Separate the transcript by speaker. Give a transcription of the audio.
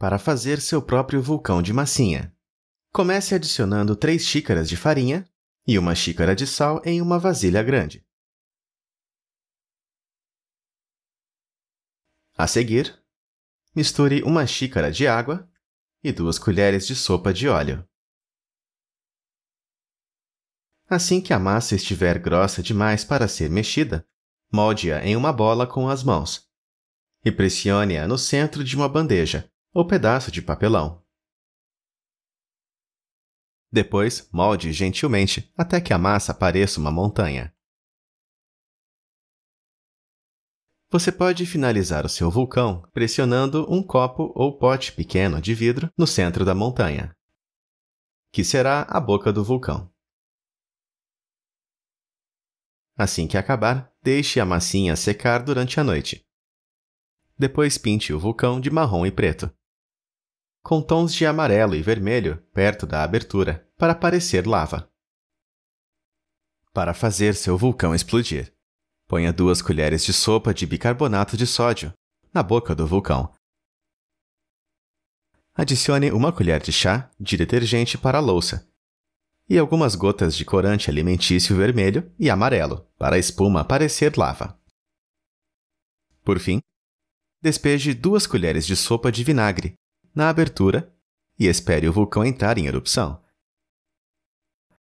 Speaker 1: para fazer seu próprio vulcão de massinha. Comece adicionando 3 xícaras de farinha e uma xícara de sal em uma vasilha grande. A seguir, misture uma xícara de água e duas colheres de sopa de óleo. Assim que a massa estiver grossa demais para ser mexida, molde-a em uma bola com as mãos e pressione-a no centro de uma bandeja, ou pedaço de papelão. Depois, molde gentilmente até que a massa pareça uma montanha. Você pode finalizar o seu vulcão pressionando um copo ou pote pequeno de vidro no centro da montanha, que será a boca do vulcão. Assim que acabar, deixe a massinha secar durante a noite. Depois pinte o vulcão de marrom e preto com tons de amarelo e vermelho perto da abertura, para parecer lava. Para fazer seu vulcão explodir, ponha duas colheres de sopa de bicarbonato de sódio na boca do vulcão. Adicione uma colher de chá de detergente para a louça e algumas gotas de corante alimentício vermelho e amarelo para a espuma parecer lava. Por fim, despeje duas colheres de sopa de vinagre na abertura e espere o vulcão entrar em erupção.